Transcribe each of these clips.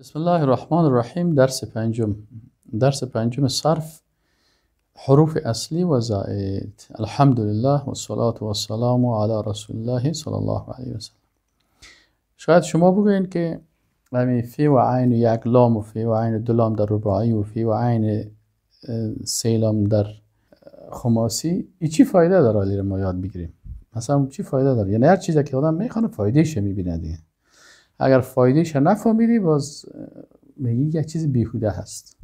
بسم الله الرحمن الرحیم درس پنجم درس پنجم صرف حروف اصلی و زائد الحمدلله و صلات و سلام علی رسول الله صلی الله علیه وسلم شاید شما بگوین که امی فی و عین یک لام و فی و عین دو لام در رباعی و فی و عین سی لام در خماسی ای چی فایده داره ما یاد بگیریم مثلا چی فایده داره یعنی هر چیزی که آدم میخوانه فایدهش میبینه دیگه اگر فایدهش نفهمیدی باز میگی یک چیز بیهوده هست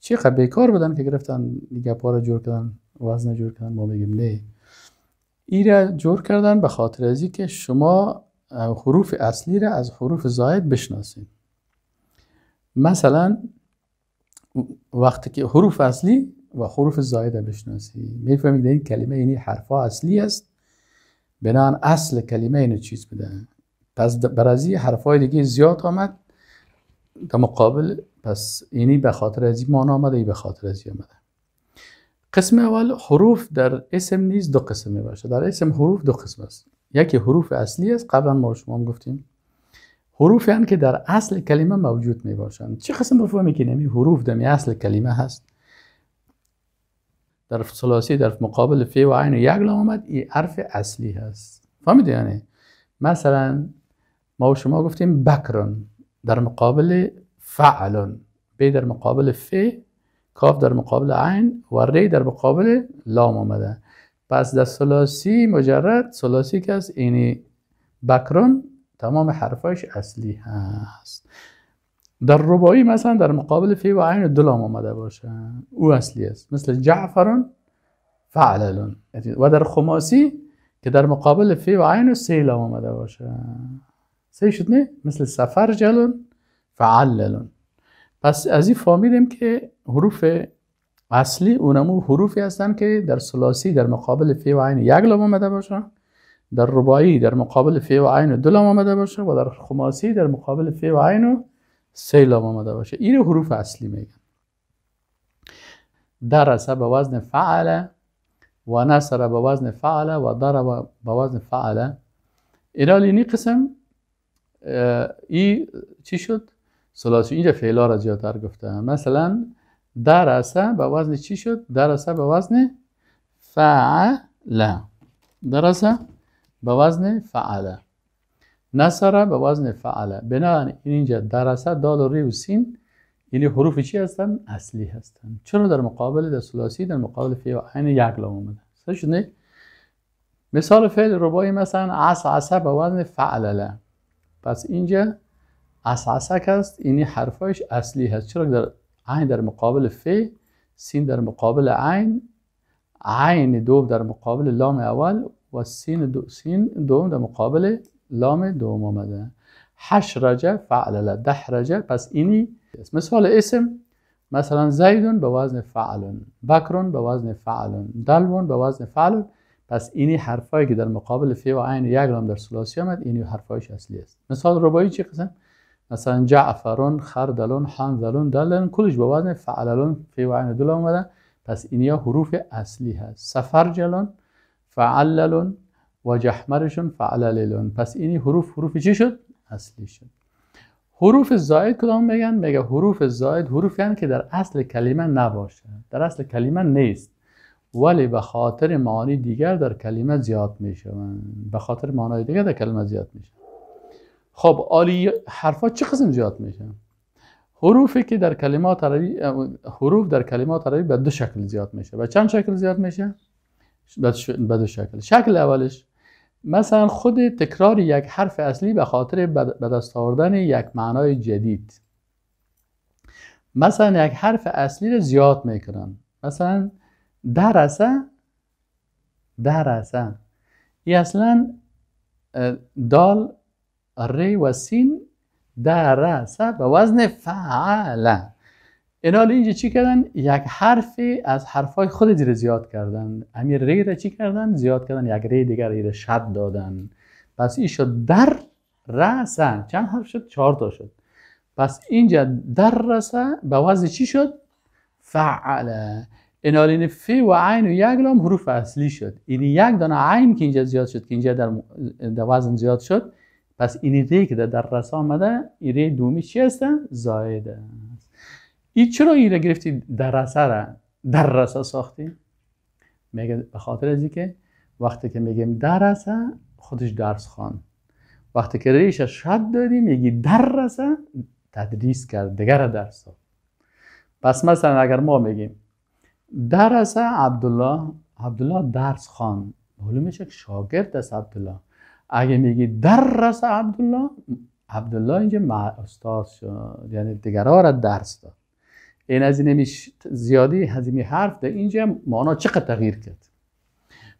خب بیکار بودن که گرفتن دیگه پا را جور کردن وزن جور کردن ما میگیم نه ای را جور کردن به خاطر از که شما حروف اصلی را از حروف زاید بشناسید مثلا وقتی که حروف اصلی و حروف زاید بشناسی میفهمید این کلمه یعنی حرفا اصلی است بنان اصل کلمه اینو چیز بده پس بر از حرفای دیگه زیاد آمد در مقابل پس اینی به خاطر از این مان آمده ای به خاطر از آمده قسم اول حروف در اسم نیز دو قسم می باشه در اسم حروف دو قسم است یکی حروف اصلی است قبلا ما شما هم گفتیم حروف هم که در اصل کلمه موجود می باشند چه قسم بفهمی که نمی حروف دمی اصل کلمه هست در ثلاثی در مقابل فی و عین و یک لام آمد این حرف اصلی هست فهمیدی یعنی مثلا ما و شما گفتیم بکرن در مقابل فعلن ب در مقابل ف کاف در مقابل عین و ری در مقابل لام آمده پس در سلاسی مجرد سلاسی که از اینی بکرن تمام حرفاش اصلی هست در ربایی مثلا در مقابل فی و عین دو لام آمده باشه او اصلی است مثل جعفرن، فعللون و در خماسی که در مقابل فی و عین سه لام آمده باشه سه نه؟ مثل سفر جلون فعللون پس از این فهمیدیم که حروف اصلی اونمو حروفی هستن که در سلاسی در مقابل فی و عین یک لام آمده باشه در ربایی در مقابل فی و عین دو لام آمده باشه و در خماسی در مقابل فی و عین سه لام آمده باشه این حروف اصلی میگن در به وزن فعله و نصر به وزن فعله و در به وزن فعله اینا قسم ای چی شد سلاسی اینجا فعلا را زیادتر گفته مثلا درسه به وزن چی شد درسه به وزن فعله درسه به وزن فعله نصره به وزن فعله بنابراین اینجا درسه دال و ری و سین یعنی حروف چی هستن اصلی هستن چرا در مقابل در سلاسی در مقابل فی و عین یک لام اومده مثال فعل ربایی مثلا عصعصه عصا به وزن فعلله پس اینجا اساسک است اینی حرفایش اصلی هست چرا در عین در مقابل فی سین در مقابل عین عین دو در مقابل لام اول و سین دو سین دوم در مقابل لام دوم آمده فعل فعلله دحرجه پس اینی مثال اسم مثلا زیدون به وزن فعلون بکرون به وزن فعلون دلون به وزن فعلون پس اینی حرفایی که در مقابل فی و عین یک رام در سلاسی آمد اینی حرفایش اصلی است مثال ربایی چی قسم مثلا جعفرون خردلون حنزلون دلن کلش به وزن فعللون فی و عین دل آمدن پس اینی حروف اصلی هست سفرجلون فعللون و جحمرشون فعللون پس اینی حروف حروف چی شد اصلی شد حروف زاید کدام میگن میگه حروف زاید حروف یعنی که در اصل کلمه نباشه در اصل کلمه نیست ولی به خاطر معانی دیگر در کلمه زیاد می شوند به خاطر معانی دیگر در کلمه زیاد می شوند خب آلی حرفا چه قسم زیاد می حروفی که در کلمات عربی حروف در کلمات عربی به دو شکل زیاد میشه به چند شکل زیاد میشه به دو شکل شکل اولش مثلا خود تکرار یک حرف اصلی به خاطر به دست آوردن یک معنای جدید مثلا یک حرف اصلی رو زیاد میکنن مثلا در اصلا در اصلا ای اصلا دال ری و سین در به وزن فعلا. اینا اینجا چی کردن؟ یک حرفی از حرفای خود رو زیاد کردن امیر ری را چی کردن؟ زیاد کردن یک ری دیگر ری شد دادن پس این شد در رسه چند حرف شد؟ چهار تا شد پس اینجا در رسه به وزن چی شد؟ فعله این آلین فی و عین و هم حروف اصلی شد این یعنی یک دانه عین که اینجا زیاد شد که اینجا در, وزن زیاد شد پس این ری که در رس آمده این ری دومی چی است؟ زاید است این چرا این را گرفتی در رسه را در رسه ساختی؟ میگه به خاطر از که وقتی که میگیم در رسه خودش درس خوان. وقتی که ریش شد دادی میگی در رسه تدریس کرد دیگر درس پس مثلا اگر ما میگیم در از عبدالله عبدالله درس خان میشه که شاگرد است عبدالله اگه میگی در رس عبدالله عبدالله اینجا استاد شد یعنی دیگرها را درس داد این از این زیادی هزیمی حرف ده اینجا مانا چقدر تغییر کرد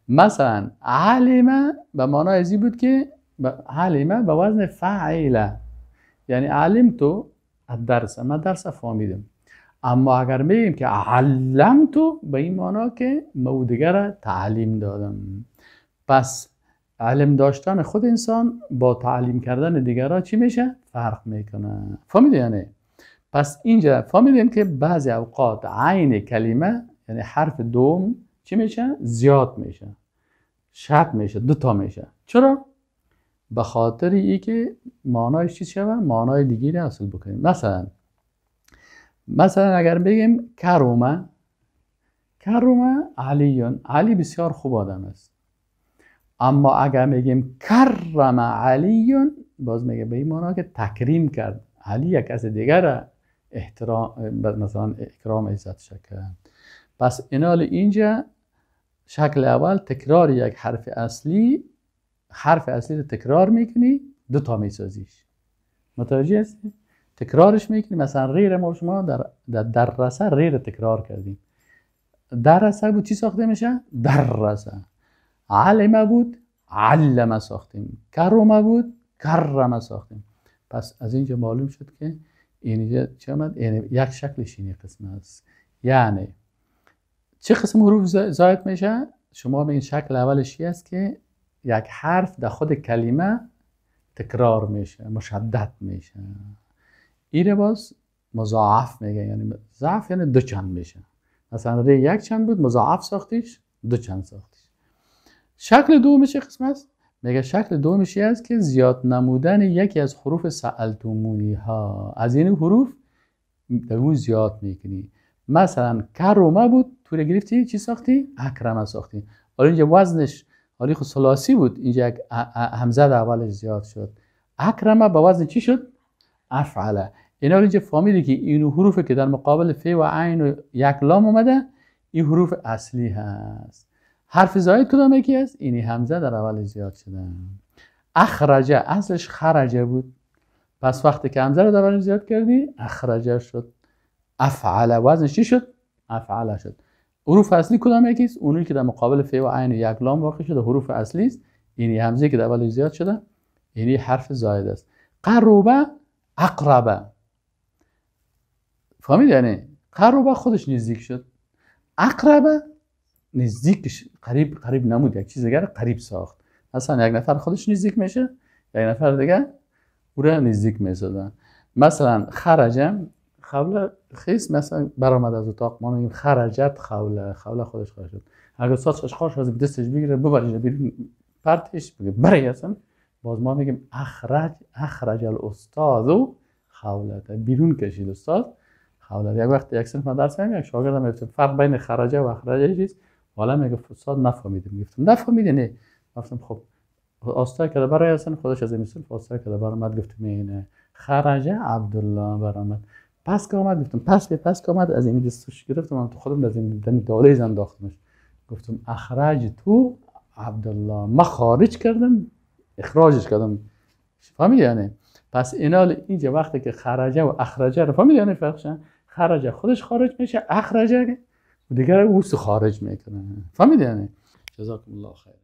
مثلا علمه به معنا ازی بود که علیمه به وزن فعیله یعنی علم تو درس من درس فهمیدم اما اگر بگیم که علم تو به این معنا که مودگه را تعلیم دادم پس علم داشتن خود انسان با تعلیم کردن دیگران چی میشه؟ فرق میکنه فهمیده یعنی؟ پس اینجا فهمیدیم که بعضی اوقات عین کلمه یعنی حرف دوم چی میشه؟ زیاد میشه شب میشه دوتا میشه چرا؟ به خاطر ای که معنایش چی شود؟ معنای دیگری حاصل بکنیم مثلا مثلا اگر بگیم کرومه کرومه علیون علی بسیار خوب آدم است اما اگر بگیم کرم علیون باز میگه به این معنا که تکریم کرد علی یک کس دیگر احترام مثلا اکرام عزت شکرد پس اینال اینجا شکل اول تکرار یک حرف اصلی حرف اصلی رو تکرار میکنی دو تا میسازیش متوجه هستی؟ تکرارش میکنیم مثلا غیر ما شما در, در, رسه ریر تکرار کردیم در رسه بود چی ساخته میشه؟ در رسه علمه بود علمه ساختیم کرمه بود کرمه ساختیم پس از اینجا معلوم شد که اینجا چه آمد؟ یعنی یک شکلش اینی قسم است یعنی چه قسم حروف زاید میشه؟ شما به این شکل اولش است که یک حرف در خود کلمه تکرار میشه مشدد میشه ایره باز مضاعف میگه یعنی ضعف یعنی دو چند میشه مثلا ری یک چند بود مضاعف ساختیش دو چند ساختیش شکل میشه قسمت میگه شکل میشه است که زیاد نمودن یکی از حروف سالتومونی ها از این حروف اون زیاد میکنی مثلا کرومه بود تو گرفتی چی ساختی اکرمه ساختی حالا اینجا وزنش حالی خود سلاسی بود اینجا همزه اولش زیاد شد اکرمه به وزن چی شد افعله اینا رو اینجا که این حروف که در مقابل ف و عین و یک لام اومده این حروف اصلی هست حرف زاید کدام یکی است اینی همزه در اول زیاد شده اخرجه اصلش خرجه بود پس وقتی که همزه رو در اول زیاد کردی اخرجه شد افعل وزنش چی شد افعل شد حروف اصلی کدام یکی است اونی که در مقابل ف و عین و یک لام واقع شده حروف اصلی است اینی همزه که در اول زیاد شده اینی حرف زاید است قروبه اقربه فهمید یعنی قربه خودش نزدیک شد اقربه نزدیکش قریب قریب نمود یک چیز دیگر قریب ساخت مثلا یک نفر خودش نزدیک میشه یک نفر دیگه او را نزدیک میسازن مثلا خرجم خوله خیس مثلا برآمد از اتاق ما میگیم خرجت خوله خوله خودش خارج شد اگر سازش خارج از دستش بگیره ببرش بیرون پرتش بگه برای اصلا باز ما میگیم اخرج اخرج الاستاذ خوله بیرون کشید استاد حول یک وقت یک سنت من درس میگم یک شاگردم گفتم فرق بین خرجه و اخراجه چیز حالا میگه فساد نفهمیدم گفتم نفهمیدی نه گفتم خب آستا کرده برای اصلا خودش از این آستا کرده برآمد گفتم اینه خرجه عبدالله برآمد پس که آمد گفتم پس به پس که آمد از این دستش گرفتم من تو خودم از این داله انداختمش گفتم اخراج تو عبدالله ما خارج کردم اخراجش کردم فهمیدی یعنی پس اینال اینجا وقتی که خرجه و اخرجه رو فهمیدی یعنی فرقشن خرج خودش خارج میشه و دیگر اوس خارج میکنه فهمیدین یعنی جزاکم الله خیر